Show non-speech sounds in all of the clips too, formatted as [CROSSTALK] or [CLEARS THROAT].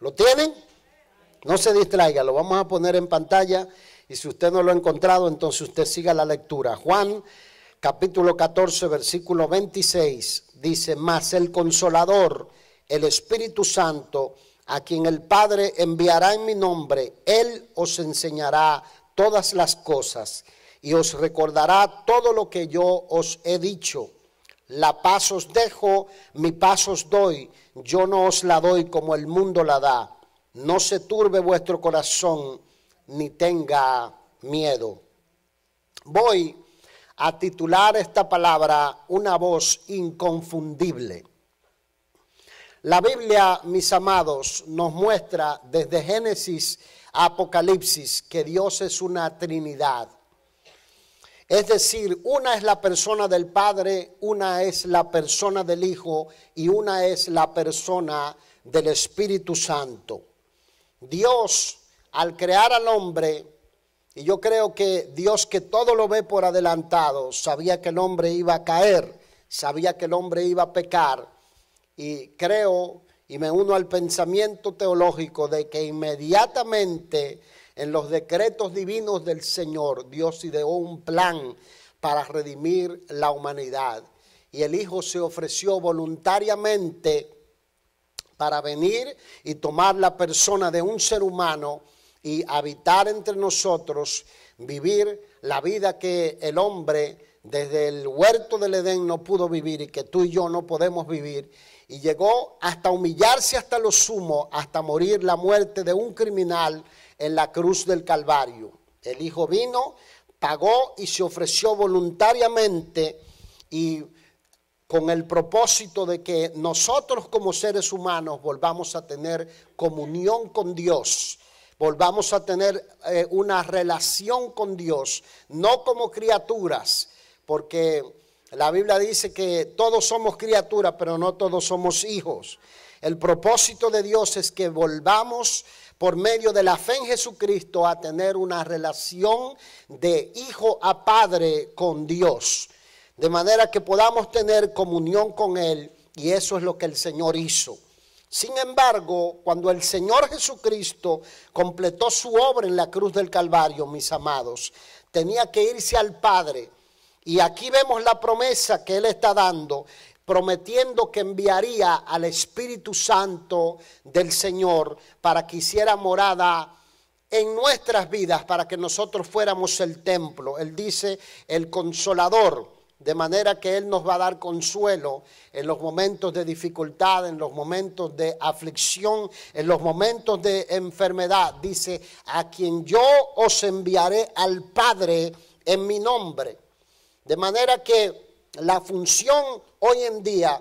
¿Lo tienen? No se distraiga, lo vamos a poner en pantalla y si usted no lo ha encontrado, entonces usted siga la lectura. Juan capítulo 14, versículo 26 dice, mas el consolador, el Espíritu Santo, a quien el Padre enviará en mi nombre, Él os enseñará todas las cosas y os recordará todo lo que yo os he dicho. La paz os dejo, mi paz os doy yo no os la doy como el mundo la da. No se turbe vuestro corazón ni tenga miedo. Voy a titular esta palabra una voz inconfundible. La Biblia, mis amados, nos muestra desde Génesis a Apocalipsis que Dios es una Trinidad. Es decir, una es la persona del Padre, una es la persona del Hijo y una es la persona del Espíritu Santo. Dios, al crear al hombre, y yo creo que Dios que todo lo ve por adelantado, sabía que el hombre iba a caer, sabía que el hombre iba a pecar, y creo y me uno al pensamiento teológico de que inmediatamente en los decretos divinos del Señor, Dios ideó un plan para redimir la humanidad. Y el Hijo se ofreció voluntariamente para venir y tomar la persona de un ser humano y habitar entre nosotros, vivir la vida que el hombre desde el huerto del Edén no pudo vivir y que tú y yo no podemos vivir y llegó hasta humillarse hasta lo sumo, hasta morir la muerte de un criminal en la cruz del Calvario. El Hijo vino, pagó y se ofreció voluntariamente y con el propósito de que nosotros como seres humanos volvamos a tener comunión con Dios, volvamos a tener eh, una relación con Dios, no como criaturas, porque la Biblia dice que todos somos criaturas, pero no todos somos hijos. El propósito de Dios es que volvamos por medio de la fe en Jesucristo a tener una relación de hijo a padre con Dios, de manera que podamos tener comunión con Él y eso es lo que el Señor hizo. Sin embargo, cuando el Señor Jesucristo completó su obra en la cruz del Calvario, mis amados, tenía que irse al Padre y aquí vemos la promesa que Él está dando, prometiendo que enviaría al Espíritu Santo del Señor para que hiciera morada en nuestras vidas, para que nosotros fuéramos el templo. Él dice, el consolador. De manera que Él nos va a dar consuelo en los momentos de dificultad, en los momentos de aflicción, en los momentos de enfermedad. Dice, a quien yo os enviaré al Padre en mi nombre. De manera que la función hoy en día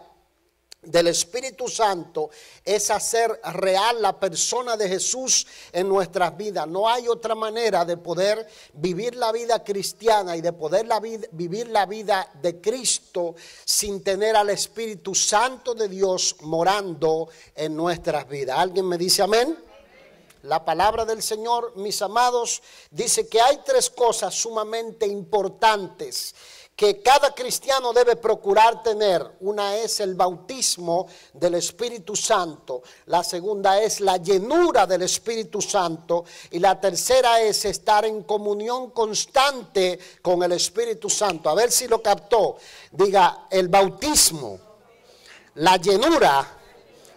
del Espíritu Santo es hacer real la persona de Jesús en nuestras vidas. No hay otra manera de poder vivir la vida cristiana y de poder vivir la vida de Cristo sin tener al Espíritu Santo de Dios morando en nuestras vidas. ¿Alguien me dice amén? La palabra del Señor, mis amados, dice que hay tres cosas sumamente importantes que cada cristiano debe procurar tener. Una es el bautismo del Espíritu Santo, la segunda es la llenura del Espíritu Santo y la tercera es estar en comunión constante con el Espíritu Santo. A ver si lo captó. Diga, el bautismo, la llenura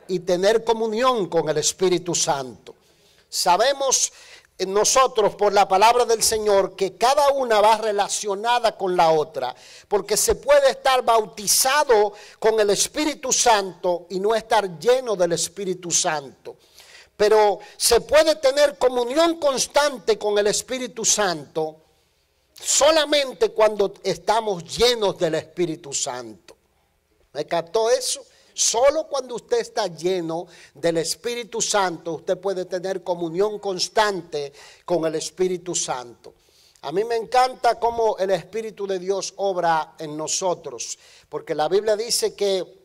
y tener comunión con el Espíritu Santo. Sabemos nosotros por la palabra del Señor que cada una va relacionada con la otra, porque se puede estar bautizado con el Espíritu Santo y no estar lleno del Espíritu Santo. Pero se puede tener comunión constante con el Espíritu Santo solamente cuando estamos llenos del Espíritu Santo. ¿Me captó eso? Solo cuando usted está lleno del Espíritu Santo, usted puede tener comunión constante con el Espíritu Santo. A mí me encanta cómo el Espíritu de Dios obra en nosotros, porque la Biblia dice que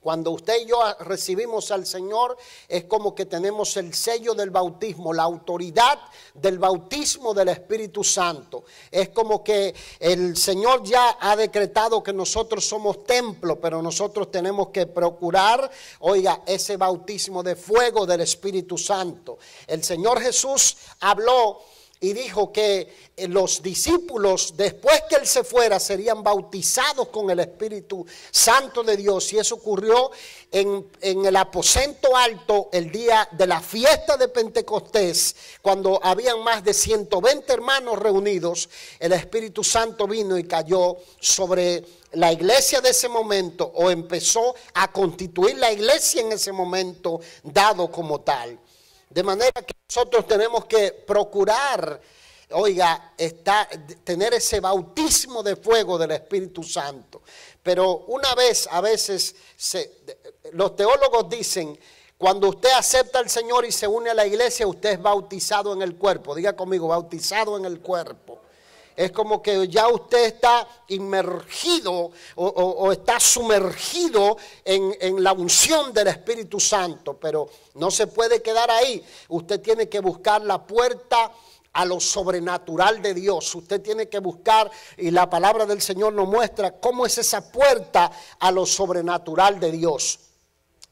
cuando usted y yo recibimos al Señor, es como que tenemos el sello del bautismo, la autoridad del bautismo del Espíritu Santo. Es como que el Señor ya ha decretado que nosotros somos templo, pero nosotros tenemos que procurar, oiga, ese bautismo de fuego del Espíritu Santo. El Señor Jesús habló y dijo que eh, los discípulos, después que él se fuera, serían bautizados con el Espíritu Santo de Dios. Y eso ocurrió en, el aposento alto el día de la fiesta de Pentecostés, cuando habían más de 120 hermanos reunidos, el Espíritu Santo vino y cayó sobre la iglesia de ese momento o empezó a constituir la iglesia en ese momento dado como tal. De manera que nosotros tenemos que procurar, oiga, está, tener ese bautismo de fuego del Espíritu Santo. Pero una vez, a veces, se, los teólogos dicen, cuando usted acepta al Señor y se une a la iglesia, usted es bautizado en el cuerpo. Diga conmigo, bautizado en el cuerpo. Es como que ya usted está inmergido o, está sumergido en, en la unción del Espíritu Santo, pero no se puede quedar ahí. Usted tiene que buscar la puerta a lo sobrenatural de Dios. Usted tiene que buscar, y la palabra del Señor nos muestra cómo es esa puerta a lo sobrenatural de Dios.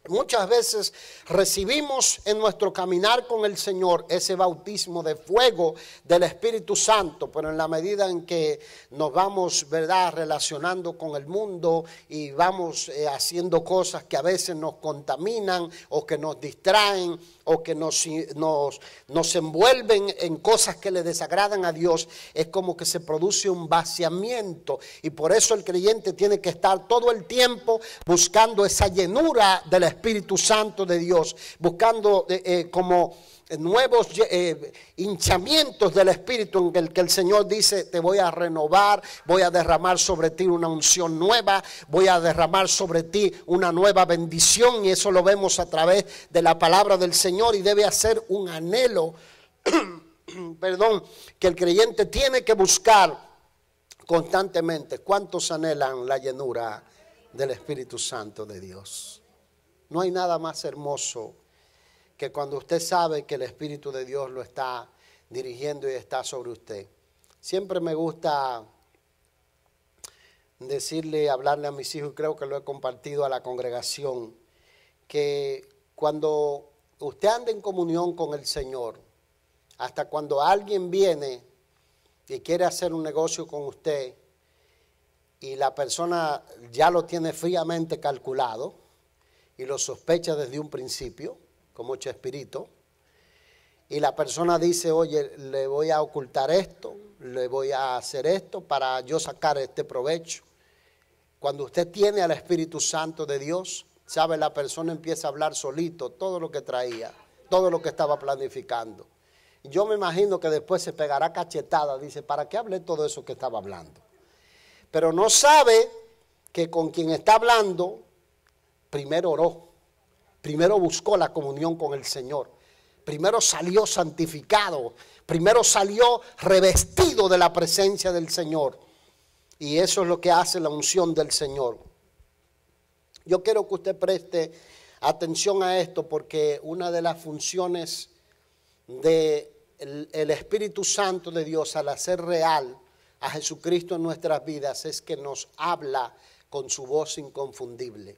Muchas veces recibimos en nuestro caminar con el Señor ese bautismo de fuego del Espíritu Santo, pero en la medida en que nos vamos, ¿verdad?, relacionando con el mundo y vamos eh, haciendo cosas que a veces nos contaminan o que nos distraen, o que nos, nos, nos envuelven en cosas que le desagradan a Dios, es como que se produce un vaciamiento. Y por eso el creyente tiene que estar todo el tiempo buscando esa llenura del Espíritu Santo de Dios, buscando eh, eh, como nuevos eh, hinchamientos del Espíritu en el que el Señor dice, te voy a renovar, voy a derramar sobre ti una unción nueva, voy a derramar sobre ti una nueva bendición y eso lo vemos a través de la palabra del Señor y debe hacer un anhelo, [CLEARS THROAT] perdón, que el creyente tiene que buscar constantemente. ¿Cuántos anhelan la llenura del Espíritu Santo de Dios? No hay nada más hermoso que cuando usted sabe que el Espíritu de Dios lo está dirigiendo y está sobre usted. Siempre me gusta decirle, hablarle a mis hijos, y creo que lo he compartido a la congregación, que cuando usted anda en comunión con el Señor, hasta cuando alguien viene y quiere hacer un negocio con usted y la persona ya lo tiene fríamente calculado y lo sospecha desde un principio, con mucho espíritu. Y la persona dice, oye, le voy a ocultar esto, le voy a hacer esto para yo sacar este provecho. Cuando usted tiene al Espíritu Santo de Dios, sabe, la persona empieza a hablar solito todo lo que traía, todo lo que estaba planificando. Yo me imagino que después se pegará cachetada, dice, ¿para qué hablé todo eso que estaba hablando? Pero no sabe que con quien está hablando, primero oró primero buscó la comunión con el Señor, primero salió santificado, primero salió revestido de la presencia del Señor. Y eso es lo que hace la unción del Señor. Yo quiero que usted preste atención a esto porque una de las funciones del de el Espíritu Santo de Dios al hacer real a Jesucristo en nuestras vidas es que nos habla con su voz inconfundible.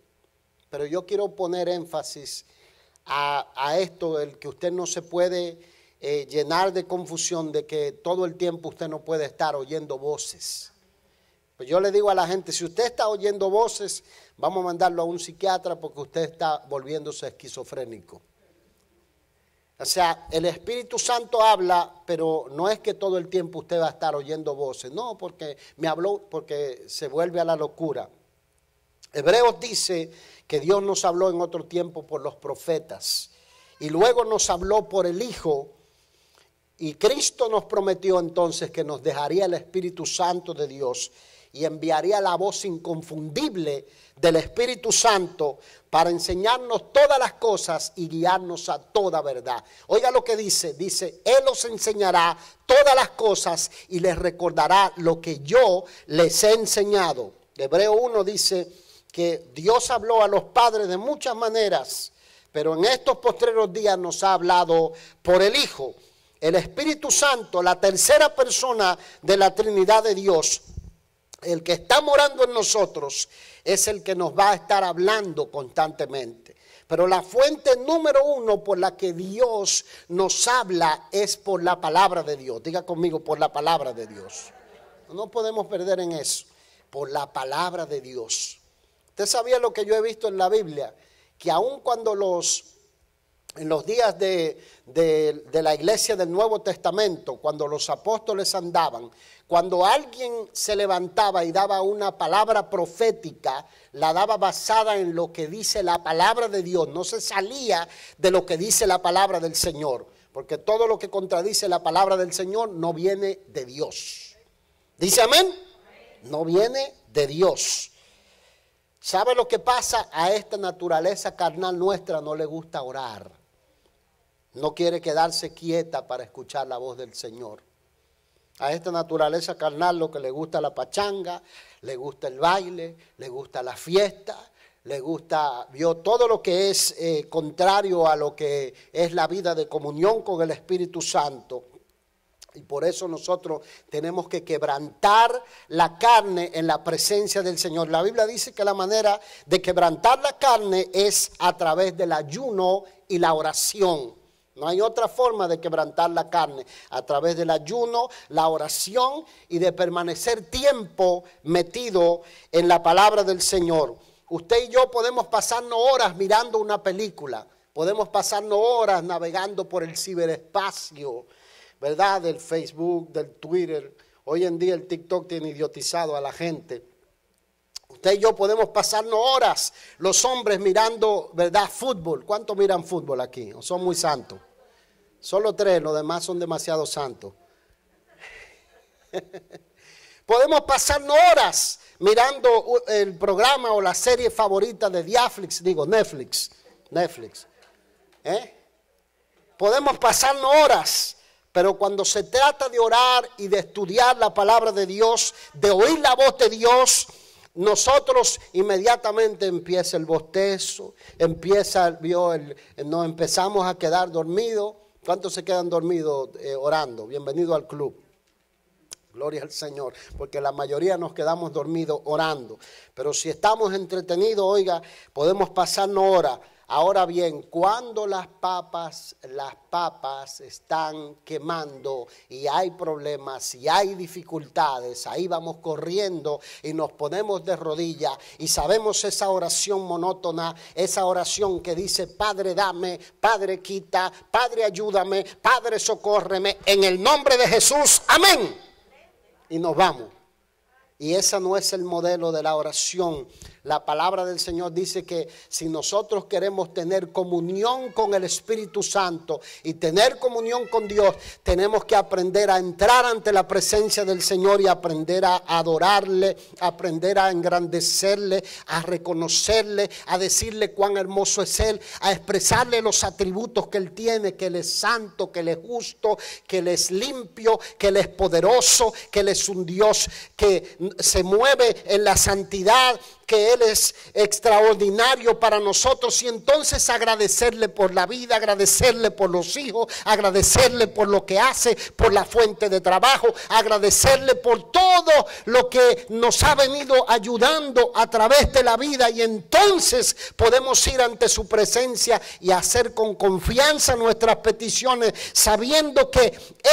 Pero yo quiero poner énfasis a, esto, el que usted no se puede eh, llenar de confusión, de que todo el tiempo usted no puede estar oyendo voces. Pues yo le digo a la gente, si usted está oyendo voces, vamos a mandarlo a un psiquiatra porque usted está volviéndose esquizofrénico. O sea, el Espíritu Santo habla, pero no es que todo el tiempo usted va a estar oyendo voces, no, porque me habló, porque se vuelve a la locura. Hebreos dice que Dios nos habló en otro tiempo por los profetas y luego nos habló por el Hijo y Cristo nos prometió entonces que nos dejaría el Espíritu Santo de Dios y enviaría la voz inconfundible del Espíritu Santo para enseñarnos todas las cosas y guiarnos a toda verdad. Oiga lo que dice, dice, Él os enseñará todas las cosas y les recordará lo que yo les he enseñado. Hebreo 1 dice, que Dios habló a los padres de muchas maneras, pero en estos postreros días nos ha hablado por el Hijo. El Espíritu Santo, la tercera persona de la Trinidad de Dios, el que está morando en nosotros, es el que nos va a estar hablando constantemente. Pero la fuente número uno por la que Dios nos habla es por la palabra de Dios. Diga conmigo, por la palabra de Dios. No podemos perder en eso, por la palabra de Dios. Usted sabía lo que yo he visto en la Biblia, que aun cuando los, en los días de, de, de la iglesia del Nuevo Testamento, cuando los apóstoles andaban, cuando alguien se levantaba y daba una palabra profética, la daba basada en lo que dice la palabra de Dios, no se salía de lo que dice la palabra del Señor, porque todo lo que contradice la palabra del Señor no viene de Dios. ¿Dice amén? No viene de Dios. ¿Sabe lo que pasa? A esta naturaleza carnal nuestra no le gusta orar. No quiere quedarse quieta para escuchar la voz del Señor. A esta naturaleza carnal lo que le gusta la pachanga, le gusta el baile, le gusta la fiesta, le gusta, vio todo lo que es eh, contrario a lo que es la vida de comunión con el Espíritu Santo. Y por eso nosotros tenemos que quebrantar la carne en la presencia del Señor. La Biblia dice que la manera de quebrantar la carne es a través del ayuno y la oración. No hay otra forma de quebrantar la carne, a través del ayuno, la oración y de permanecer tiempo metido en la palabra del Señor. Usted y yo podemos pasarnos horas mirando una película, podemos pasarnos horas navegando por el ciberespacio, ¿verdad? Del Facebook, del Twitter. Hoy en día el TikTok tiene idiotizado a la gente. Usted y yo podemos pasarnos horas los hombres mirando, ¿verdad? Fútbol. ¿Cuántos miran fútbol aquí? son muy santos? Solo tres, los demás son demasiado santos. [LAUGHS] podemos pasarnos horas mirando uh, el programa o la serie favorita de diaflix digo Netflix, Netflix. ¿Eh? Podemos pasarnos horas pero cuando se trata de orar y de estudiar la palabra de Dios, de oír la voz de Dios, nosotros inmediatamente empieza el bostezo, empieza, el, nos empezamos a quedar dormidos. ¿Cuántos se quedan dormidos eh, orando? Bienvenido al club. Gloria al Señor, porque la mayoría nos quedamos dormidos orando. Pero si estamos entretenidos, oiga, podemos pasarnos hora. Ahora bien, cuando las papas, las papas están quemando y hay problemas y hay dificultades, ahí vamos corriendo y nos ponemos de rodillas y sabemos esa oración monótona, esa oración que dice, Padre dame, Padre quita, Padre ayúdame, Padre socórreme, en el nombre de Jesús, amén. Y nos vamos. Y ese no es el modelo de la oración la palabra del Señor dice que si nosotros queremos tener comunión con el Espíritu Santo y tener comunión con Dios, tenemos que aprender a entrar ante la presencia del Señor y aprender a adorarle, aprender a engrandecerle, a reconocerle, a decirle cuán hermoso es Él, a expresarle los atributos que Él tiene, que Él es santo, que Él es justo, que Él es limpio, que Él es poderoso, que Él es un Dios que se mueve en la santidad que Él es extraordinario para nosotros y entonces agradecerle por la vida, agradecerle por los hijos, agradecerle por lo que hace, por la fuente de trabajo, agradecerle por todo lo que nos ha venido ayudando a través de la vida y entonces podemos ir ante su presencia y hacer con confianza nuestras peticiones sabiendo que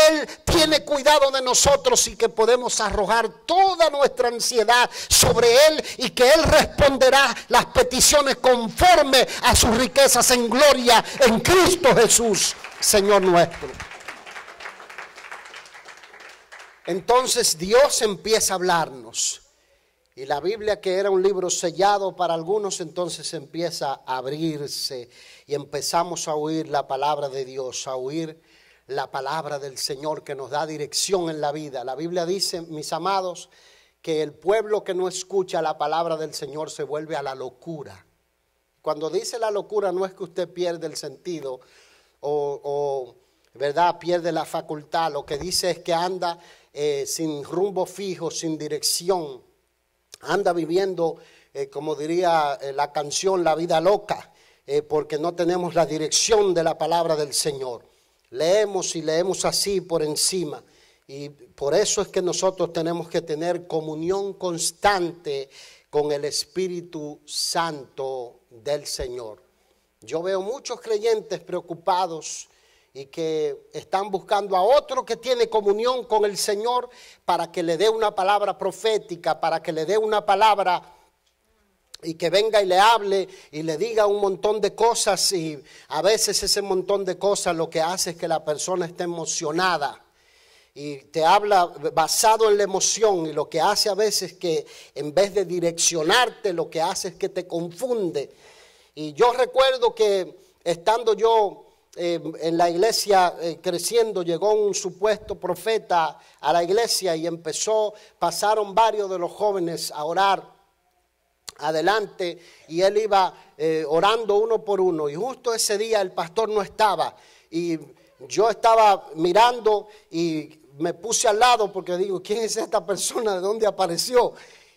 Él tiene cuidado de nosotros y que podemos arrojar toda nuestra ansiedad sobre Él y que Él responderá las peticiones conforme a sus riquezas en gloria en Cristo Jesús, Señor nuestro. Entonces Dios empieza a hablarnos. Y la Biblia, que era un libro sellado para algunos, entonces empieza a abrirse y empezamos a oír la palabra de Dios, a oír la palabra del Señor que nos da dirección en la vida. La Biblia dice, mis amados, que el pueblo que no escucha la palabra del Señor se vuelve a la locura. Cuando dice la locura no es que usted pierde el sentido o, ¿verdad? Pierde la facultad. Lo que dice es que anda eh, sin rumbo fijo, sin dirección. Anda viviendo, eh, como diría eh, la canción, la vida loca, porque no tenemos la dirección de la palabra del Señor. Leemos y leemos así por encima. Y por eso es que nosotros tenemos que tener comunión constante con el Espíritu Santo del Señor. Yo veo muchos creyentes preocupados y que están buscando a otro que tiene comunión con el Señor para que le dé una palabra profética, para que le dé una palabra y que venga y le hable y le diga un montón de cosas y a veces ese montón de cosas lo que hace es que la persona esté emocionada y te habla basado en la emoción y lo que hace a veces que en vez de direccionarte, lo que hace es que te confunde. Y yo recuerdo que estando yo eh, en la iglesia eh, creciendo, llegó un supuesto profeta a la iglesia y empezó, pasaron varios de los jóvenes a orar adelante y él iba eh, orando uno por uno. Y justo ese día el pastor no estaba y yo estaba mirando y me puse al lado porque digo, ¿quién es esta persona? ¿De dónde apareció?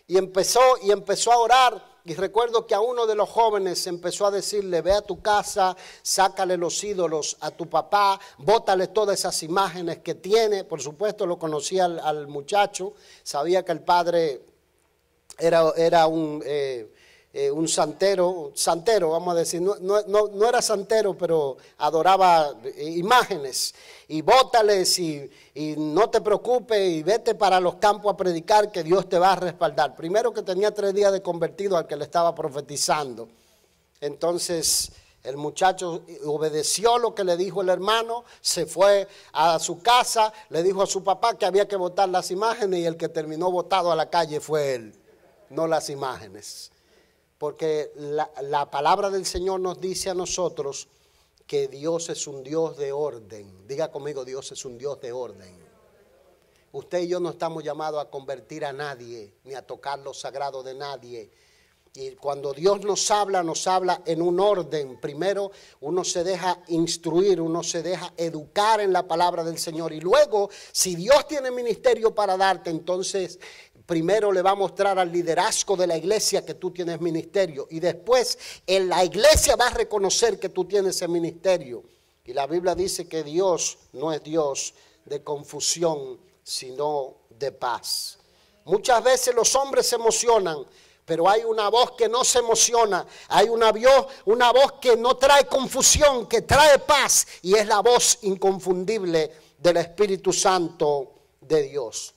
Y empezó, y empezó a orar. Y recuerdo que a uno de los jóvenes empezó a decirle, ve a tu casa, sácale los ídolos a tu papá, bótale todas esas imágenes que tiene. Por supuesto lo conocía al, muchacho, sabía que el padre era, era un... Eh, eh, un santero, santero, vamos a decir, no, era santero, pero adoraba eh, imágenes, y bótales, y, no te preocupes, y vete para los campos a predicar, que Dios te va a respaldar. Primero que tenía tres días de convertido al que le estaba profetizando. Entonces, el muchacho obedeció lo que le dijo el hermano, se fue a su casa, le dijo a su papá que había que votar las imágenes y el que terminó votado a la calle fue él, no las imágenes porque la, palabra del Señor nos dice a nosotros que Dios es un Dios de orden. Diga conmigo, Dios es un Dios de orden. Usted y yo no estamos llamados a convertir a nadie, ni a tocar lo sagrado de nadie. Y cuando Dios nos habla, nos habla en un orden. Primero uno se deja instruir, uno se deja educar en la palabra del Señor. Y luego, si Dios tiene ministerio para darte, entonces primero le va a mostrar al liderazgo de la iglesia que tú tienes ministerio y después en la iglesia va a reconocer que tú tienes ese ministerio. Y la Biblia dice que Dios no es Dios de confusión, sino de paz. Muchas veces los hombres se emocionan, pero hay una voz que no se emociona, hay una voz que no trae confusión, que trae paz y es la voz inconfundible del Espíritu Santo de Dios.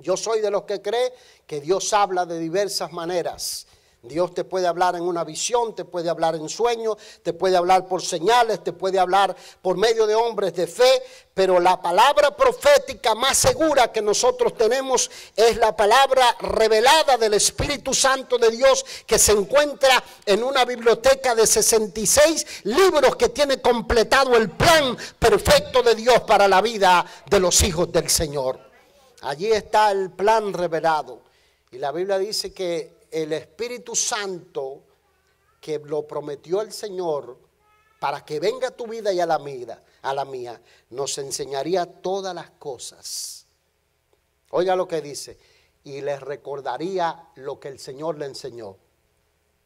Yo soy de los que cree que Dios habla de diversas maneras. Dios te puede hablar en una visión, te puede hablar en sueños, te puede hablar por señales, te puede hablar por medio de hombres de fe, pero la palabra profética más segura que nosotros tenemos es la palabra revelada del Espíritu Santo de Dios que se encuentra en una biblioteca de 66 libros que tiene completado el plan perfecto de Dios para la vida de los hijos del Señor. Allí está el plan revelado. Y la Biblia dice que el Espíritu Santo que lo prometió el Señor para que venga a tu vida y a la mía, a la mía, nos enseñaría todas las cosas. Oiga lo que dice, y les recordaría lo que el Señor le enseñó.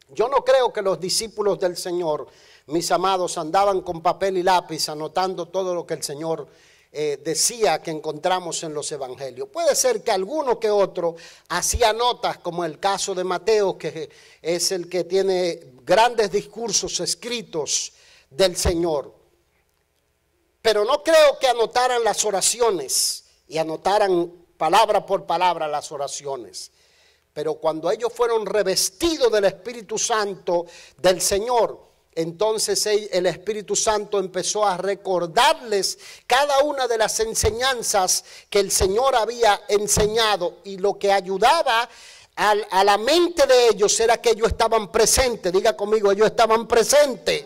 Yo no creo que los discípulos del Señor, mis amados, andaban con papel y lápiz anotando todo lo que el Señor eh, decía que encontramos en los evangelios. Puede ser que alguno que otro hacía notas, como el caso de Mateo, que es el que tiene grandes discursos escritos del Señor. Pero no creo que anotaran las oraciones y anotaran palabra por palabra las oraciones. Pero cuando ellos fueron revestidos del Espíritu Santo del Señor, entonces el Espíritu Santo empezó a recordarles cada una de las enseñanzas que el Señor había enseñado y lo que ayudaba a la mente de ellos era que ellos estaban presentes. Diga conmigo, ellos estaban presentes.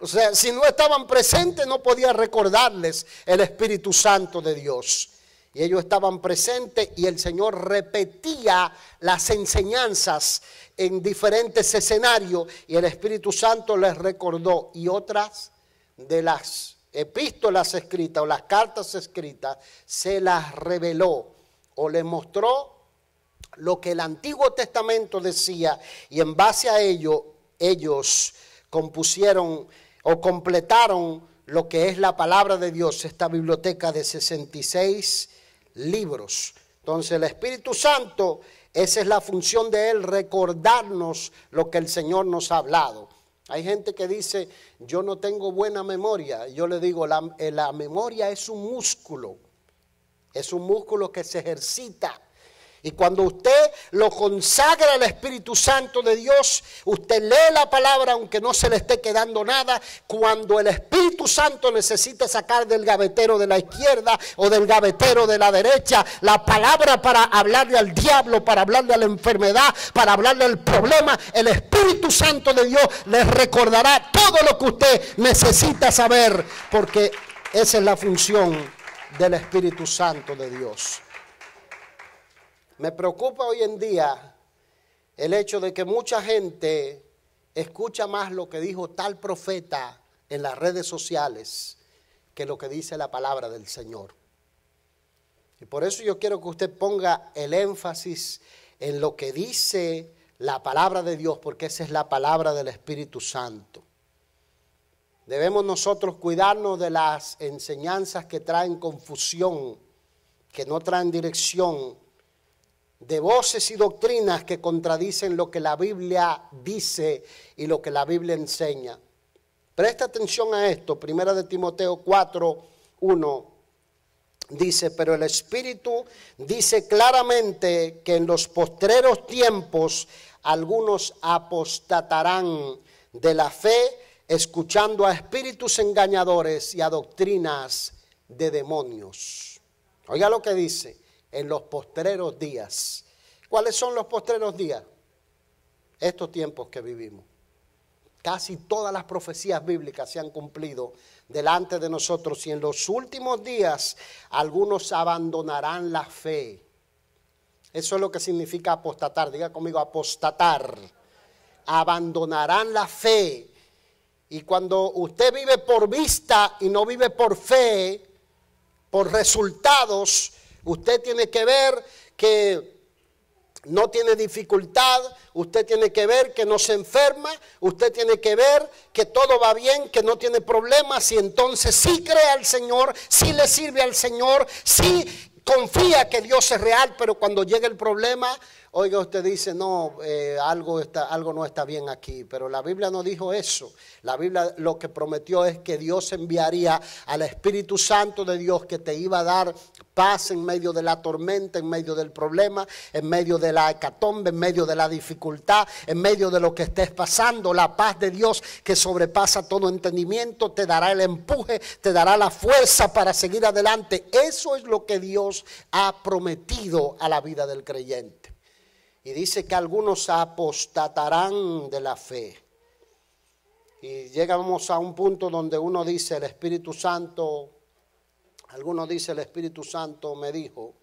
O sea, si no estaban presentes no podía recordarles el Espíritu Santo de Dios y ellos estaban presentes y el Señor repetía las enseñanzas en diferentes escenarios y el Espíritu Santo les recordó y otras de las epístolas escritas o las cartas escritas se las reveló o les mostró lo que el Antiguo Testamento decía y en base a ello ellos compusieron o completaron lo que es la palabra de Dios, esta biblioteca de 66 libros. Entonces el Espíritu Santo, esa es la función de Él, recordarnos lo que el Señor nos ha hablado. Hay gente que dice, yo no tengo buena memoria. Yo le digo, la, eh, memoria es un músculo, es un músculo que se ejercita y cuando usted lo consagra al Espíritu Santo de Dios, usted lee la palabra aunque no se le esté quedando nada. Cuando el Espíritu Santo necesite sacar del gavetero de la izquierda o del gavetero de la derecha la palabra para hablarle al diablo, para hablarle a la enfermedad, para hablarle al problema, el Espíritu Santo de Dios le recordará todo lo que usted necesita saber. Porque esa es la función del Espíritu Santo de Dios. Me preocupa hoy en día el hecho de que mucha gente escucha más lo que dijo tal profeta en las redes sociales que lo que dice la palabra del Señor. Y por eso yo quiero que usted ponga el énfasis en lo que dice la palabra de Dios, porque esa es la palabra del Espíritu Santo. Debemos nosotros cuidarnos de las enseñanzas que traen confusión, que no traen dirección, de voces y doctrinas que contradicen lo que la Biblia dice y lo que la Biblia enseña. Presta atención a esto. Primera de Timoteo 4, 1 dice, pero el Espíritu dice claramente que en los postreros tiempos algunos apostatarán de la fe escuchando a espíritus engañadores y a doctrinas de demonios. Oiga lo que dice en los postreros días. ¿Cuáles son los postreros días? Estos tiempos que vivimos. Casi todas las profecías bíblicas se han cumplido delante de nosotros y en los últimos días algunos abandonarán la fe. Eso es lo que significa apostatar. Diga conmigo, apostatar. Abandonarán la fe. Y cuando usted vive por vista y no vive por fe, por resultados, Usted tiene que ver que no tiene dificultad, usted tiene que ver que no se enferma, usted tiene que ver que todo va bien, que no tiene problemas y entonces sí cree al Señor, sí le sirve al Señor, sí confía que Dios es real, pero cuando llega el problema, Oiga, usted dice, no, eh, algo, está, algo no está bien aquí, pero la Biblia no dijo eso. La Biblia lo que prometió es que Dios enviaría al Espíritu Santo de Dios que te iba a dar paz en medio de la tormenta, en medio del problema, en medio de la hecatombe, en medio de la dificultad, en medio de lo que estés pasando. La paz de Dios que sobrepasa todo entendimiento te dará el empuje, te dará la fuerza para seguir adelante. Eso es lo que Dios ha prometido a la vida del creyente. Y dice que algunos apostatarán de la fe. Y llegamos a un punto donde uno dice, el Espíritu Santo, algunos dice, el Espíritu Santo me dijo.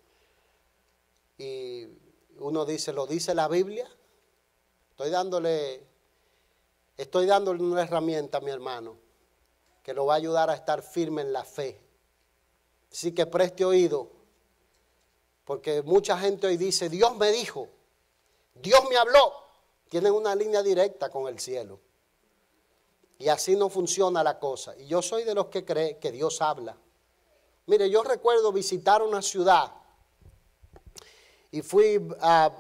Y uno dice, ¿lo dice la Biblia? Estoy dándole, estoy dándole una herramienta mi hermano que lo va a ayudar a estar firme en la fe. Así que preste oído, porque mucha gente hoy dice, Dios me dijo. Dios me habló. Tienen una línea directa con el cielo. Y así no funciona la cosa. Y yo soy de los que cree que Dios habla. Mire, yo recuerdo visitar una ciudad y fui a,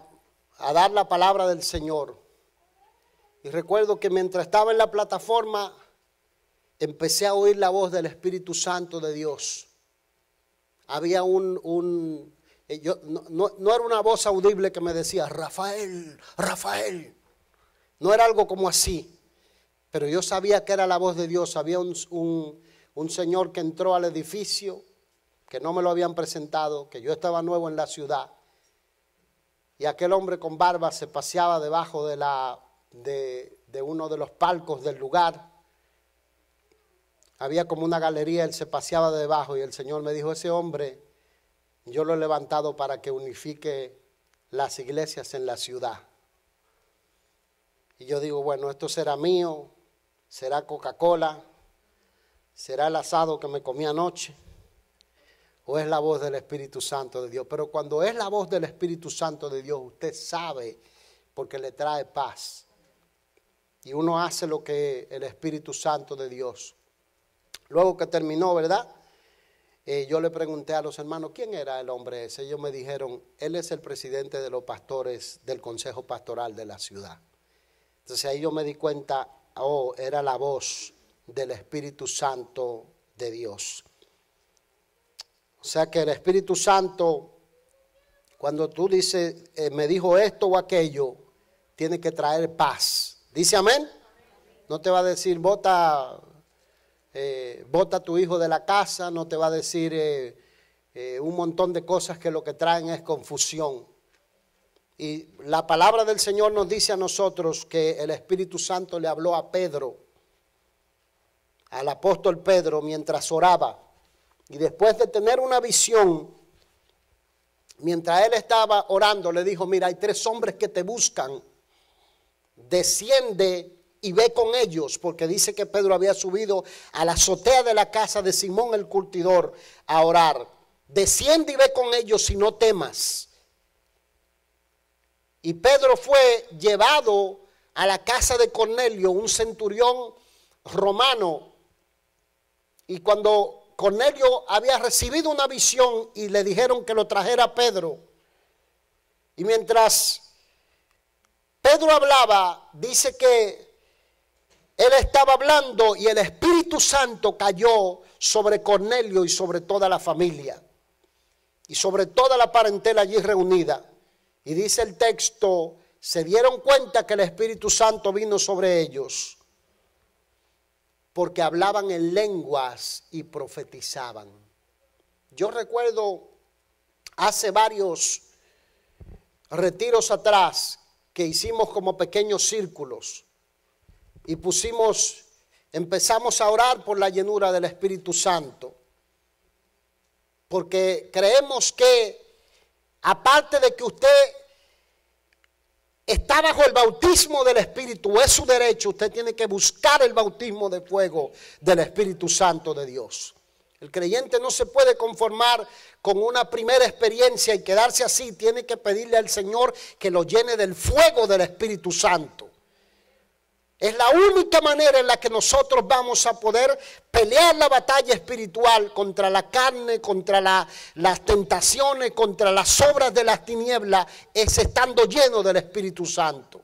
dar la palabra del Señor. Y recuerdo que mientras estaba en la plataforma, empecé a oír la voz del Espíritu Santo de Dios. Había un, un, eh, no, no, era una voz audible que me decía, Rafael, Rafael. No era algo como así. Pero yo sabía que era la voz de Dios. Había un, señor que entró al edificio, que no me lo habían presentado, que yo estaba nuevo en la ciudad. Y aquel hombre con barba se paseaba debajo de, la, de, de uno de los palcos del lugar había como una galería, él se paseaba debajo y el Señor me dijo, ese hombre yo lo he levantado para que unifique las iglesias en la ciudad. Y yo digo, bueno, esto será mío, será Coca-Cola, será el asado que me comí anoche, o es la voz del Espíritu Santo de Dios. Pero cuando es la voz del Espíritu Santo de Dios, usted sabe porque le trae paz. Y uno hace lo que el Espíritu Santo de Dios. Luego que terminó, ¿verdad? Eh, yo le pregunté a los hermanos quién era el hombre ese. Ellos me dijeron, él es el presidente de los pastores del Consejo Pastoral de la ciudad. Entonces ahí yo me di cuenta, oh, era la voz del Espíritu Santo de Dios. O sea que el Espíritu Santo, cuando tú dices, eh, me dijo esto o aquello, tiene que traer paz. ¿Dice amén? No te va a decir, vota eh, bota a tu hijo de la casa, no te va a decir eh, eh, un montón de cosas que lo que traen es confusión. Y la palabra del Señor nos dice a nosotros que el Espíritu Santo le habló a Pedro, al apóstol Pedro, mientras oraba. Y después de tener una visión, mientras él estaba orando, le dijo, mira, hay tres hombres que te buscan. Desciende y ve con ellos, porque dice que Pedro había subido a la azotea de la casa de Simón el curtidor a orar. Desciende y ve con ellos si no temas. Y Pedro fue llevado a la casa de Cornelio, un centurión romano. Y cuando Cornelio había recibido una visión y le dijeron que lo trajera a Pedro, y mientras Pedro hablaba, dice que él estaba hablando y el Espíritu Santo cayó sobre Cornelio y sobre toda la familia y sobre toda la parentela allí reunida. Y dice el texto, se dieron cuenta que el Espíritu Santo vino sobre ellos porque hablaban en lenguas y profetizaban. Yo recuerdo hace varios retiros atrás que hicimos como pequeños círculos y pusimos, empezamos a orar por la llenura del Espíritu Santo. Porque creemos que, aparte de que usted está bajo el bautismo del Espíritu, es su derecho, usted tiene que buscar el bautismo de fuego del Espíritu Santo de Dios. El creyente no se puede conformar con una primera experiencia y quedarse así, tiene que pedirle al Señor que lo llene del fuego del Espíritu Santo. Es la única manera en la que nosotros vamos a poder pelear la batalla espiritual contra la carne, contra las tentaciones, contra las obras de las tinieblas, es estando lleno del Espíritu Santo.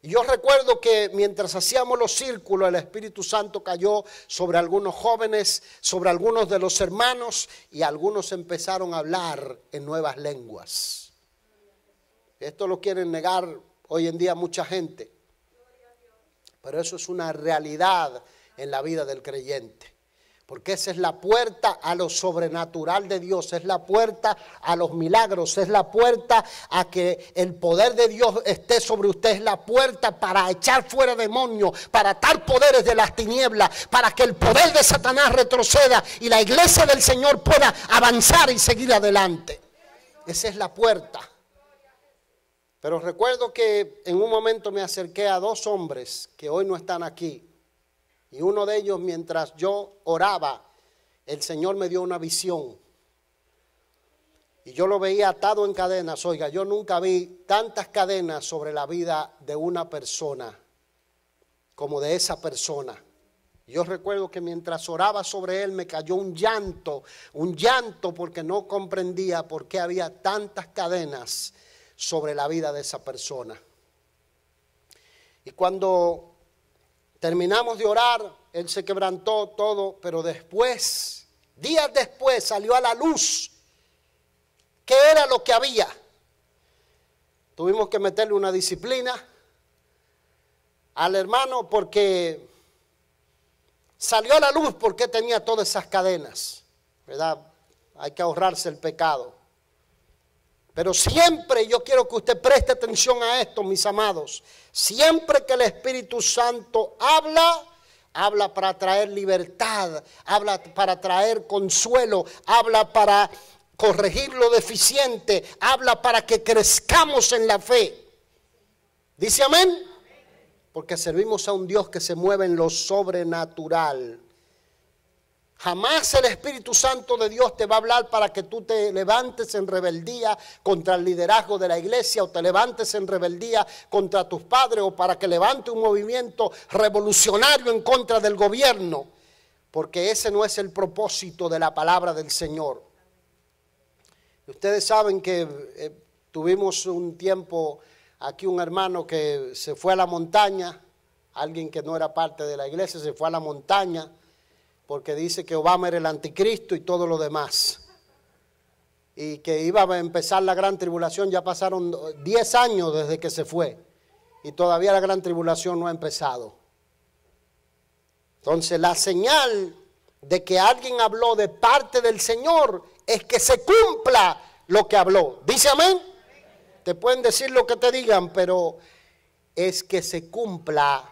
yo recuerdo que mientras hacíamos los círculos, el Espíritu Santo cayó sobre algunos jóvenes, sobre algunos de los hermanos, y algunos empezaron a hablar en nuevas lenguas. Esto lo quieren negar hoy en día mucha gente. Pero eso es una realidad en la vida del creyente. Porque esa es la puerta a lo sobrenatural de Dios, es la puerta a los milagros, es la puerta a que el poder de Dios esté sobre usted, es la puerta para echar fuera demonios, para atar poderes de las tinieblas, para que el poder de Satanás retroceda y la iglesia del Señor pueda avanzar y seguir adelante. Esa es la puerta. Pero recuerdo que en un momento me acerqué a dos hombres que hoy no están aquí. Y uno de ellos, mientras yo oraba, el Señor me dio una visión. Y yo lo veía atado en cadenas. Oiga, yo nunca vi tantas cadenas sobre la vida de una persona como de esa persona. Yo recuerdo que mientras oraba sobre él me cayó un llanto, un llanto porque no comprendía por qué había tantas cadenas sobre la vida de esa persona. Y cuando terminamos de orar, él se quebrantó todo, pero después, días después, salió a la luz qué era lo que había. Tuvimos que meterle una disciplina al hermano porque salió a la luz porque tenía todas esas cadenas, ¿verdad? Hay que ahorrarse el pecado. Pero siempre yo quiero que usted preste atención a esto, mis amados. Siempre que el Espíritu Santo habla, habla para traer libertad, habla para traer consuelo, habla para corregir lo deficiente, habla para que crezcamos en la fe. ¿Dice amén? Porque servimos a un Dios que se mueve en lo sobrenatural. Jamás el Espíritu Santo de Dios te va a hablar para que tú te levantes en rebeldía contra el liderazgo de la iglesia o te levantes en rebeldía contra tus padres o para que levante un movimiento revolucionario en contra del gobierno. Porque ese no es el propósito de la palabra del Señor. Ustedes saben que eh, tuvimos un tiempo aquí un hermano que se fue a la montaña, alguien que no era parte de la iglesia, se fue a la montaña porque dice que Obama era el anticristo y todo lo demás. Y que iba a empezar la gran tribulación, ya pasaron 10 años desde que se fue y todavía la gran tribulación no ha empezado. Entonces la señal de que alguien habló de parte del Señor es que se cumpla lo que habló. Dice amén. Te pueden decir lo que te digan, pero es que se cumpla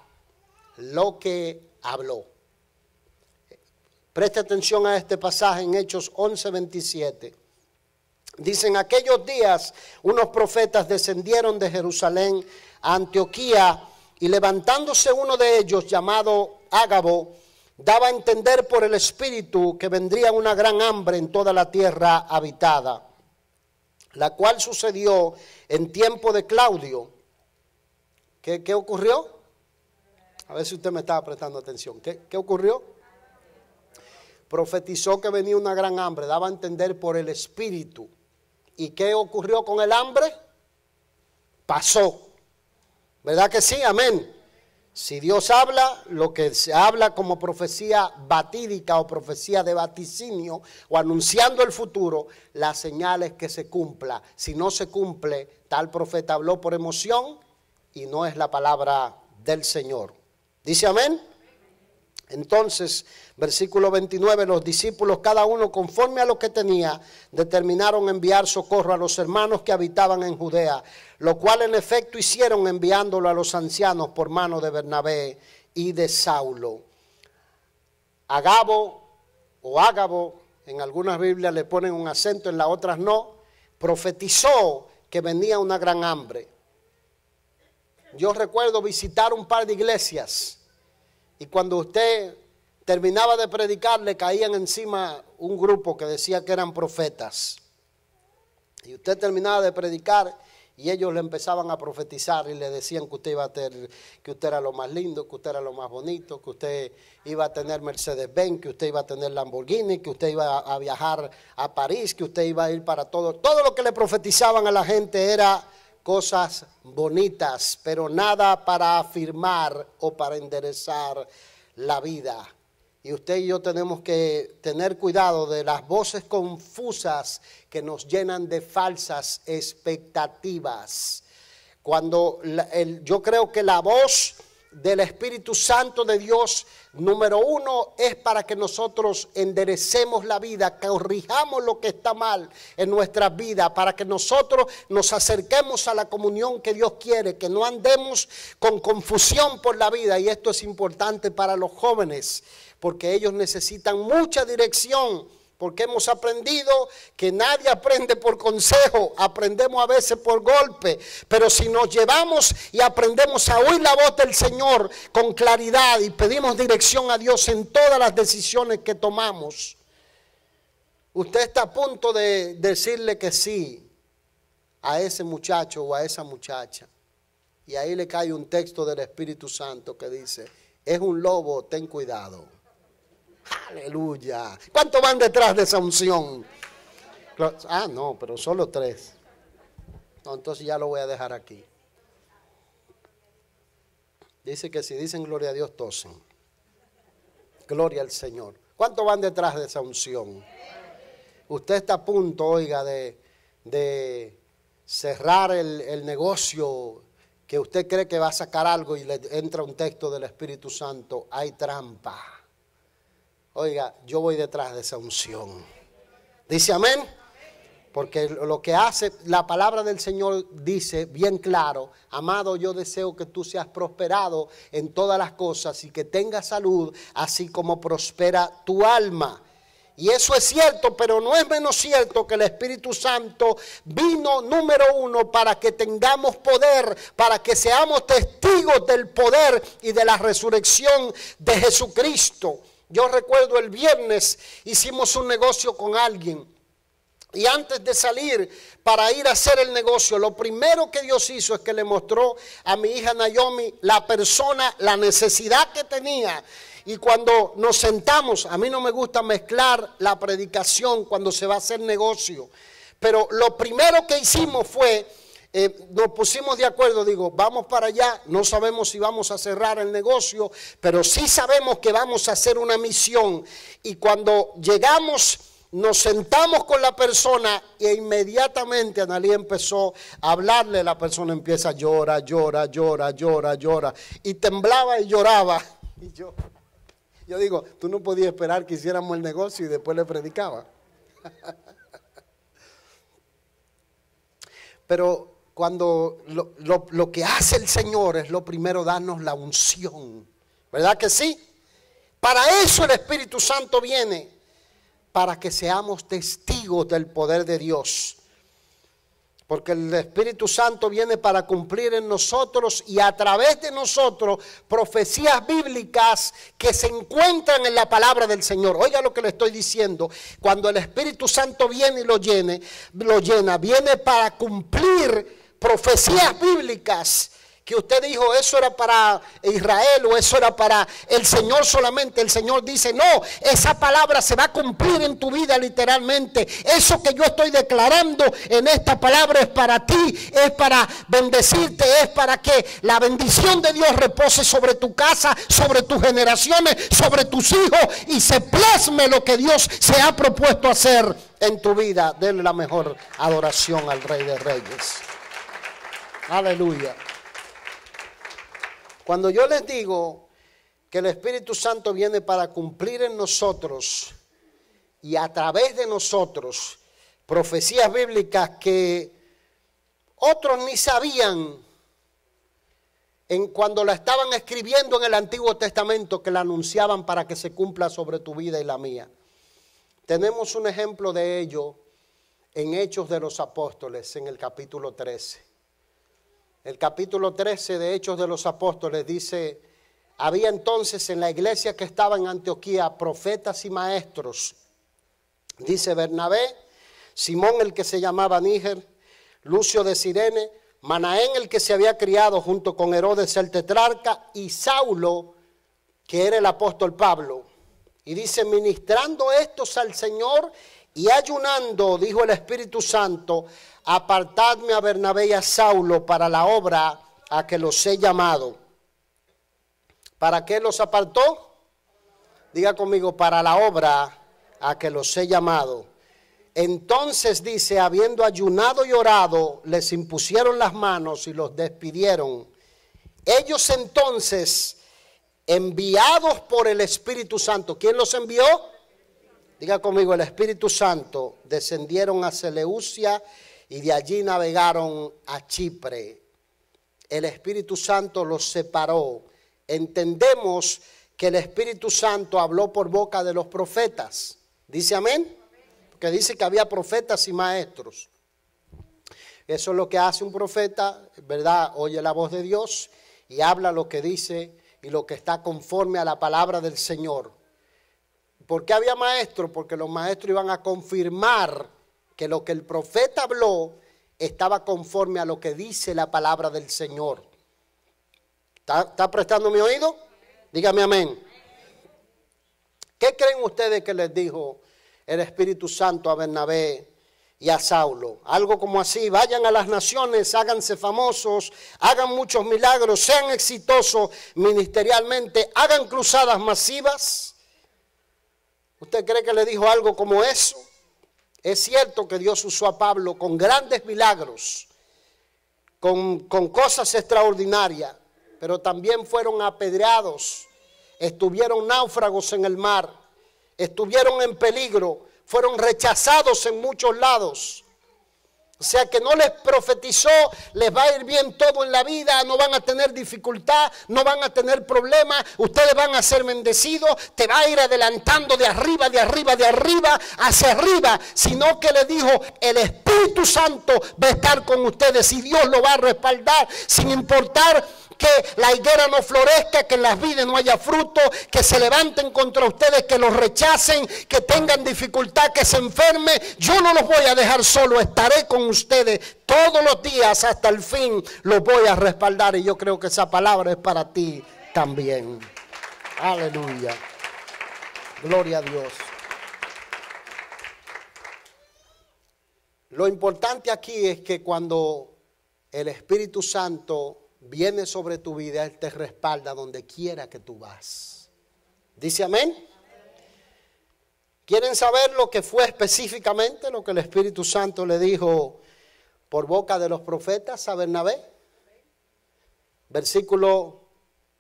lo que habló. Preste atención a este pasaje en Hechos 11:27. Dicen, aquellos días unos profetas descendieron de Jerusalén a Antioquía y levantándose uno de ellos llamado Ágabo, daba a entender por el Espíritu que vendría una gran hambre en toda la tierra habitada, la cual sucedió en tiempo de Claudio. ¿Qué, qué ocurrió? A ver si usted me estaba prestando atención. ¿Qué, qué ocurrió? profetizó que venía una gran hambre, daba a entender por el Espíritu. ¿Y qué ocurrió con el hambre? Pasó. ¿Verdad que sí? Amén. Si Dios habla, lo que se habla como profecía batídica o profecía de vaticinio o anunciando el futuro, la señal es que se cumpla. Si no se cumple, tal profeta habló por emoción y no es la palabra del Señor. ¿Dice amén? Entonces, versículo 29, los discípulos, cada uno conforme a lo que tenía, determinaron enviar socorro a los hermanos que habitaban en Judea, lo cual en efecto hicieron enviándolo a los ancianos por mano de Bernabé y de Saulo. Agabo o Ágabo, en algunas Biblias le ponen un acento, en las otras no, profetizó que venía una gran hambre. Yo recuerdo visitar un par de iglesias y cuando usted terminaba de predicar, le caían encima un grupo que decía que eran profetas. Y usted terminaba de predicar y ellos le empezaban a profetizar y le decían que usted a tener, que usted era lo más lindo, que usted era lo más bonito, que usted iba a tener Mercedes Benz, que usted iba a tener Lamborghini, que usted iba a viajar a París, que usted iba a ir para todo. Todo lo que le profetizaban a la gente era cosas bonitas, pero nada para afirmar o para enderezar la vida. Y usted y yo tenemos que tener cuidado de las voces confusas que nos llenan de falsas expectativas. Cuando yo creo que la voz del Espíritu Santo de Dios, número uno, es para que nosotros enderecemos la vida, corrijamos lo que está mal en nuestra vida, para que nosotros nos acerquemos a la comunión que Dios quiere, que no andemos con confusión por la vida. Y esto es importante para los jóvenes, porque ellos necesitan mucha dirección porque hemos aprendido que nadie aprende por consejo, aprendemos a veces por golpe. Pero si nos llevamos y aprendemos a oír la voz del Señor con claridad y pedimos dirección a Dios en todas las decisiones que tomamos, usted está a punto de decirle que sí a ese muchacho o a esa muchacha. Y ahí le cae un texto del Espíritu Santo que dice, es un lobo, ten cuidado. Aleluya. ¿Cuántos van detrás de esa unción? Ah, no, pero solo tres. entonces ya lo voy a dejar aquí. Dice que si dicen gloria a Dios, tosen. Gloria al Señor. ¿Cuántos van detrás de esa unción? Usted está a punto, oiga, de, de cerrar el, el, negocio que usted cree que va a sacar algo y le entra un texto del Espíritu Santo. Hay trampa. Oiga, yo voy detrás de esa unción. Dice amén. Porque lo que hace, la palabra del Señor dice bien claro, amado, yo deseo que tú seas prosperado en todas las cosas y que tengas salud, así como prospera tu alma. Y eso es cierto, pero no es menos cierto que el Espíritu Santo vino número uno para que tengamos poder, para que seamos testigos del poder y de la resurrección de Jesucristo. Yo recuerdo el viernes hicimos un negocio con alguien. Y antes de salir para ir a hacer el negocio, lo primero que Dios hizo es que le mostró a mi hija Naomi la persona, la necesidad que tenía. Y cuando nos sentamos, a mí no me gusta mezclar la predicación cuando se va a hacer negocio. Pero lo primero que hicimos fue eh, nos pusimos de acuerdo, digo, vamos para allá, no sabemos si vamos a cerrar el negocio, pero sí sabemos que vamos a hacer una misión. Y cuando llegamos, nos sentamos con la persona e inmediatamente Analí empezó a hablarle, la persona empieza a llorar, llorar, llorar, llorar, llora, y temblaba y lloraba. [LAUGHS] Y yo, yo digo, tú no podías esperar que hiciéramos el negocio y después le predicaba. [LAUGHS] Pero cuando lo, que hace el Señor es lo primero darnos la unción. ¿Verdad que sí? Para eso el Espíritu Santo viene, para que seamos testigos del poder de Dios. Porque el Espíritu Santo viene para cumplir en nosotros y a través de nosotros profecías bíblicas que se encuentran en la palabra del Señor. Oiga lo que le estoy diciendo. Cuando el Espíritu Santo viene y lo, llene, lo llena, viene para cumplir profecías bíblicas que usted dijo eso era para Israel o eso era para el Señor solamente. El Señor dice, no, esa palabra se va a cumplir en tu vida literalmente. Eso que yo estoy declarando en esta palabra es para ti, es para bendecirte, es para que la bendición de Dios repose sobre tu casa, sobre tus generaciones, sobre tus hijos y se plasme lo que Dios se ha propuesto hacer en tu vida. Denle la mejor adoración al Rey de Reyes. Aleluya. Cuando yo les digo que el Espíritu Santo viene para cumplir en nosotros y a través de nosotros profecías bíblicas que otros ni sabían en cuando la estaban escribiendo en el Antiguo Testamento que la anunciaban para que se cumpla sobre tu vida y la mía. Tenemos un ejemplo de ello en Hechos de los Apóstoles en el capítulo 13. El capítulo 13 de Hechos de los Apóstoles dice, había entonces en la iglesia que estaba en Antioquía profetas y maestros. Dice Bernabé, Simón el que se llamaba Níger, Lucio de Sirene, Manaén el que se había criado junto con Herodes el tetrarca y Saulo que era el apóstol Pablo. Y dice, ministrando estos al Señor y ayunando, dijo el Espíritu Santo, apartadme a Bernabé y a Saulo para la obra a que los he llamado. ¿Para qué los apartó? Diga conmigo, para la obra a que los he llamado. Entonces dice, habiendo ayunado y orado, les impusieron las manos y los despidieron. Ellos entonces, enviados por el Espíritu Santo, ¿quién los envió? Diga conmigo, el Espíritu Santo, descendieron a Seleucia y de allí navegaron a Chipre. El Espíritu Santo los separó. Entendemos que el Espíritu Santo habló por boca de los profetas. ¿Dice amén? Porque dice que había profetas y maestros. Eso es lo que hace un profeta, ¿verdad? Oye la voz de Dios y habla lo que dice y lo que está conforme a la palabra del Señor. ¿Por qué había maestros? Porque los maestros iban a confirmar que lo que el profeta habló estaba conforme a lo que dice la palabra del Señor. ¿Está, prestando mi oído? Dígame amén. ¿Qué creen ustedes que les dijo el Espíritu Santo a Bernabé y a Saulo? Algo como así, vayan a las naciones, háganse famosos, hagan muchos milagros, sean exitosos ministerialmente, hagan cruzadas masivas. ¿Usted cree que le dijo algo como eso? Es cierto que Dios usó a Pablo con grandes milagros, con, cosas extraordinarias, pero también fueron apedreados, estuvieron náufragos en el mar, estuvieron en peligro, fueron rechazados en muchos lados. O sea que no les profetizó, les va a ir bien todo en la vida, no van a tener dificultad, no van a tener problemas, ustedes van a ser bendecidos, te va a ir adelantando de arriba, de arriba, de arriba, hacia arriba, sino que le dijo, el Espíritu Santo va a estar con ustedes y Dios lo va a respaldar sin importar que la higuera no florezca, que en las vides no haya fruto, que se levanten contra ustedes, que los rechacen, que tengan dificultad, que se enferme. Yo no los voy a dejar solo, estaré con ustedes todos los días hasta el fin, los voy a respaldar. Y yo creo que esa palabra es para ti también. Aleluya. Gloria a Dios. Lo importante aquí es que cuando el Espíritu Santo viene sobre tu vida, Él te respalda donde quiera que tú vas. ¿Dice amén? ¿Quieren saber lo que fue específicamente lo que el Espíritu Santo le dijo por boca de los profetas a Bernabé? Versículo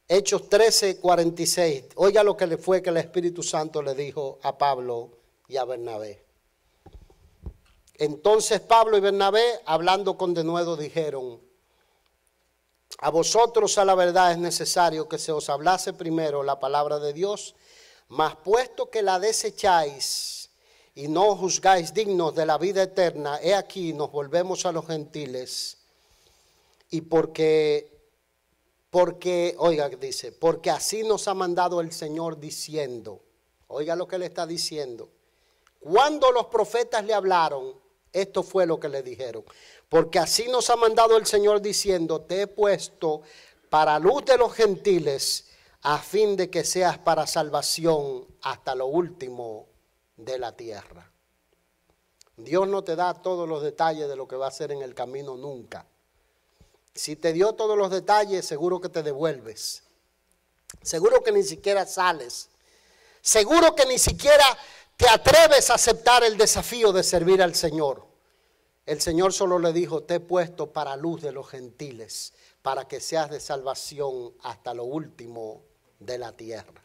Hechos 13, 46. Oiga lo que le fue que el Espíritu Santo le dijo a Pablo y a Bernabé. Entonces Pablo y Bernabé, hablando con denuedo, dijeron, a vosotros a la verdad es necesario que se os hablase primero la palabra de Dios mas puesto que la desecháis y no juzgáis dignos de la vida eterna, he aquí nos volvemos a los gentiles. Y porque, porque, oiga, dice, porque así nos ha mandado el Señor diciendo, oiga lo que le está diciendo, cuando los profetas le hablaron, esto fue lo que le dijeron. Porque así nos ha mandado el Señor diciendo, te he puesto para luz de los gentiles a fin de que seas para salvación hasta lo último de la tierra. Dios no te da todos los detalles de lo que va a ser en el camino nunca. Si te dio todos los detalles, seguro que te devuelves. Seguro que ni siquiera sales. Seguro que ni siquiera te atreves a aceptar el desafío de servir al Señor. El Señor solo le dijo, te he puesto para luz de los gentiles, para que seas de salvación hasta lo último de la tierra.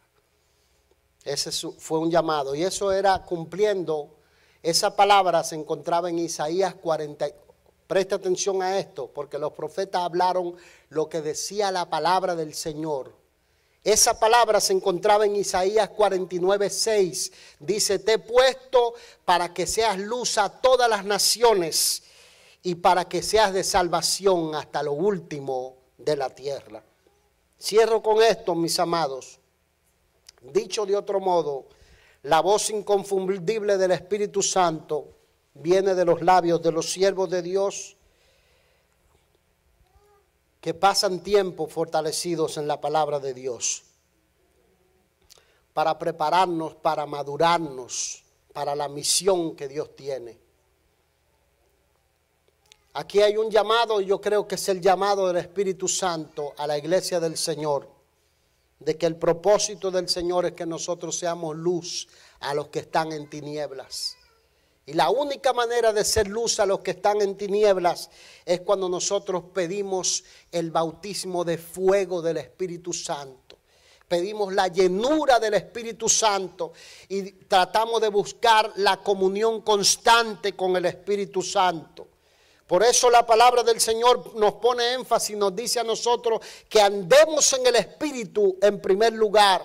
Ese fue un llamado. Y eso era cumpliendo, esa palabra se encontraba en Isaías 40. Presta atención a esto, porque los profetas hablaron lo que decía la palabra del Señor. Esa palabra se encontraba en Isaías 49, 6. Dice, te he puesto para que seas luz a todas las naciones y para que seas de salvación hasta lo último de la tierra. Cierro con esto, mis amados. Dicho de otro modo, la voz inconfundible del Espíritu Santo viene de los labios de los siervos de Dios que pasan tiempo fortalecidos en la palabra de Dios para prepararnos, para madurarnos, para la misión que Dios tiene. Aquí hay un llamado y yo creo que es el llamado del Espíritu Santo a la iglesia del Señor, de que el propósito del Señor es que nosotros seamos luz a los que están en tinieblas. Y la única manera de ser luz a los que están en tinieblas es cuando nosotros pedimos el bautismo de fuego del Espíritu Santo. Pedimos la llenura del Espíritu Santo y tratamos de buscar la comunión constante con el Espíritu Santo. Por eso la palabra del Señor nos pone énfasis, nos dice a nosotros que andemos en el Espíritu en primer lugar.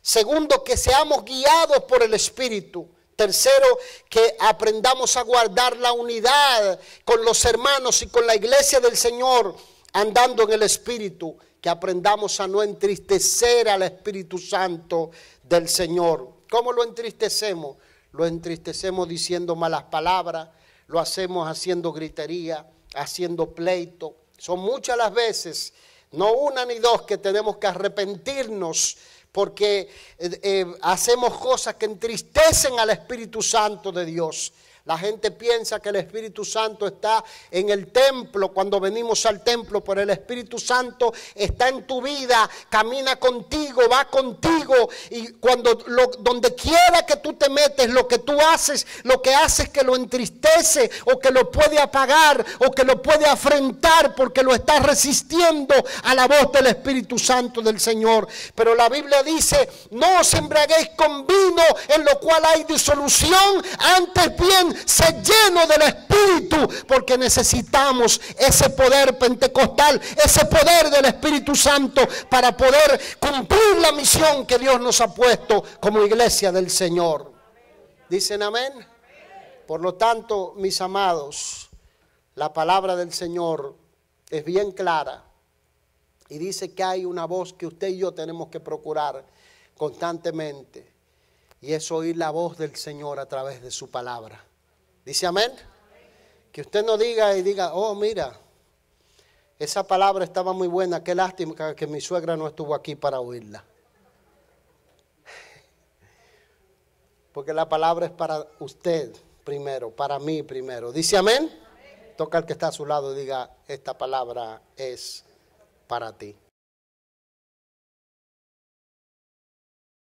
Segundo, que seamos guiados por el Espíritu. Tercero, que aprendamos a guardar la unidad con los hermanos y con la iglesia del Señor, andando en el Espíritu. Que aprendamos a no entristecer al Espíritu Santo del Señor. ¿Cómo lo entristecemos? Lo entristecemos diciendo malas palabras lo hacemos haciendo gritería, haciendo pleito. Son muchas las veces, no una ni dos, que tenemos que arrepentirnos porque eh, eh, hacemos cosas que entristecen al Espíritu Santo de Dios. La gente piensa que el Espíritu Santo está en el templo cuando venimos al templo, por el Espíritu Santo está en tu vida, camina contigo, va contigo y cuando lo, donde quiera que tú te metes, lo que tú haces, lo que haces que lo entristece o que lo puede apagar o que lo puede afrentar porque lo estás resistiendo a la voz del Espíritu Santo del Señor. Pero la Biblia dice, no os embriaguéis con vino en lo cual hay disolución, antes bien se lleno del Espíritu, porque necesitamos ese poder pentecostal, ese poder del Espíritu Santo para poder cumplir la misión que Dios nos ha puesto como iglesia del Señor. ¿Dicen amén? Por lo tanto, mis amados, la palabra del Señor es bien clara y dice que hay una voz que usted y yo tenemos que procurar constantemente y es oír la voz del Señor a través de su palabra. Dice amén. Que usted no diga y diga, oh, mira, esa palabra estaba muy buena, qué lástima que mi suegra no estuvo aquí para oírla. Porque la palabra es para usted primero, para mí primero. Dice amén. Toca al que está a su lado y diga, esta palabra es para ti.